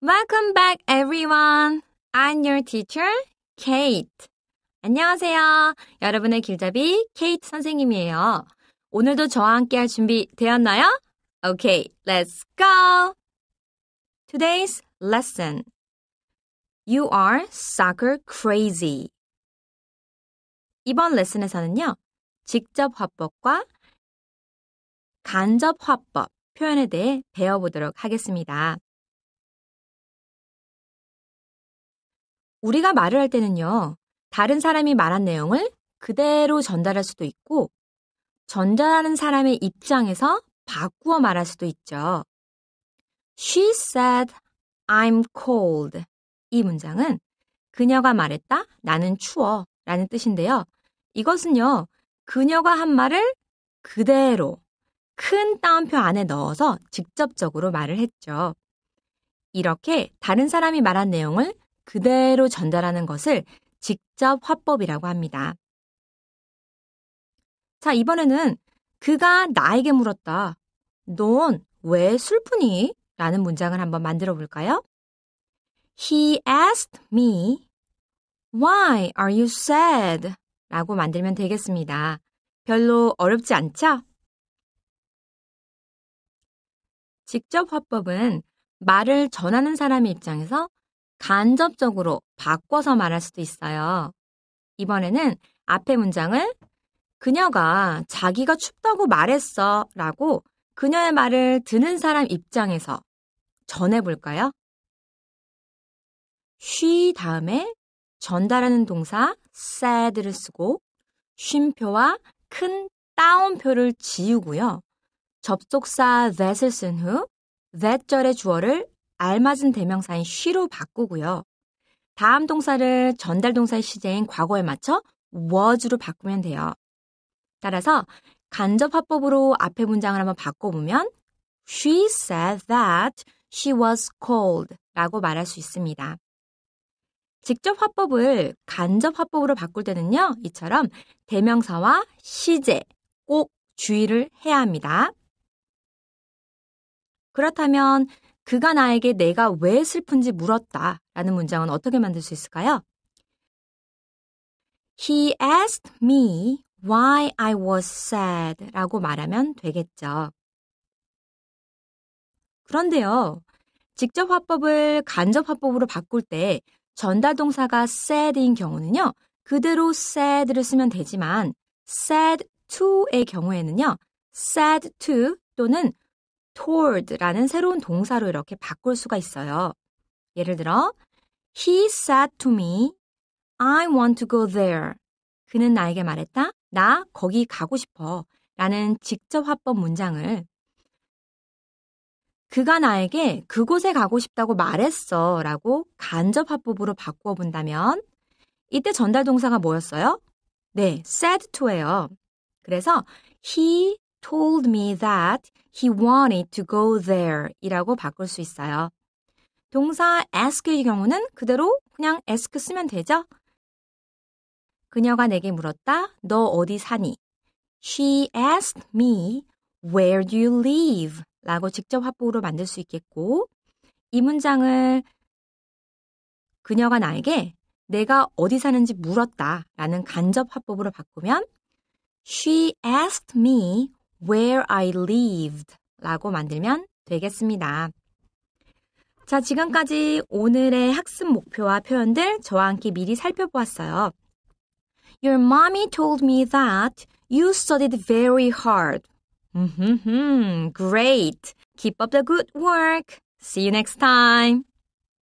Welcome back everyone. I'm your teacher, Kate. 안녕하세요. 여러분의 길잡이 Kate 선생님이에요. 오늘도 저와 함께 할 준비 되었나요? Okay, let's go. Today's lesson. You are soccer crazy. 이번 레슨에서는요. 직접 화법과 간접 화법 표현에 대해 배워보도록 하겠습니다. 우리가 말을 할 때는요, 다른 사람이 말한 내용을 그대로 전달할 수도 있고, 전달하는 사람의 입장에서 바꾸어 말할 수도 있죠. She said, I'm cold. 이 문장은 그녀가 말했다, 나는 추워 라는 뜻인데요. 이것은요, 그녀가 한 말을 그대로 큰 따옴표 안에 넣어서 직접적으로 말을 했죠. 이렇게 다른 사람이 말한 내용을 그대로 전달하는 것을 직접 화법이라고 합니다. 자, 이번에는 그가 나에게 물었다. 넌 왜 슬프니? 라는 문장을 한번 만들어 볼까요? He asked me, Why are you sad? 라고 만들면 되겠습니다. 별로 어렵지 않죠? 직접 화법은 말을 전하는 사람의 입장에서 간접적으로 바꿔서 말할 수도 있어요. 이번에는 앞의 문장을 그녀가 자기가 춥다고 말했어 라고 그녀의 말을 듣는 사람 입장에서 전해볼까요? she 다음에 전달하는 동사 said를 쓰고 쉼표와 큰 따옴표를 지우고요. 접속사 that을 쓴 후 that 절의 주어를 알맞은 대명사인 쉬로 바꾸고요. 다음 동사를 전달 동사의 시제인 과거에 맞춰 was로 바꾸면 돼요. 따라서 간접 화법으로 앞의 문장을 한번 바꿔보면 She said that she was cold 라고 말할 수 있습니다. 직접 화법을 간접 화법으로 바꿀 때는요, 이처럼 대명사와 시제 꼭 주의를 해야 합니다. 그렇다면 그가 나에게 내가 왜 슬픈지 물었다 라는 문장은 어떻게 만들 수 있을까요? He asked me why I was sad 라고 말하면 되겠죠. 그런데요. 직접 화법을 간접 화법으로 바꿀 때 전달 동사가 sad인 경우는요. 그대로 sad를 쓰면 되지만 sad to의 경우에는요. sad to 또는 toward라는 새로운 동사로 이렇게 바꿀 수가 있어요. 예를 들어, He said to me, I want to go there. 그는 나에게 말했다. 나 거기 가고 싶어. 라는 직접 화법 문장을 그가 나에게 그곳에 가고 싶다고 말했어. 라고 간접 화법으로 바꾸어 본다면 이때 전달 동사가 뭐였어요? 네, said to예요. 그래서 he told me that he wanted to go there 이라고 바꿀 수 있어요. 동사 ask의 경우는 그대로 그냥 ask 쓰면 되죠. 그녀가 내게 물었다. 너 어디 사니? She asked me, where do you live? 라고 직접 화법으로 만들 수 있겠고, 이 문장을 그녀가 나에게 내가 어디 사는지 물었다 라는 간접 화법으로 바꾸면 She asked me where I lived 라고 만들면 되겠습니다. 자, 지금까지 오늘의 학습 목표와 표현들 저와 함께 미리 살펴보았어요. Your mommy told me that you studied very hard. Great. Keep up the good work. See you next time.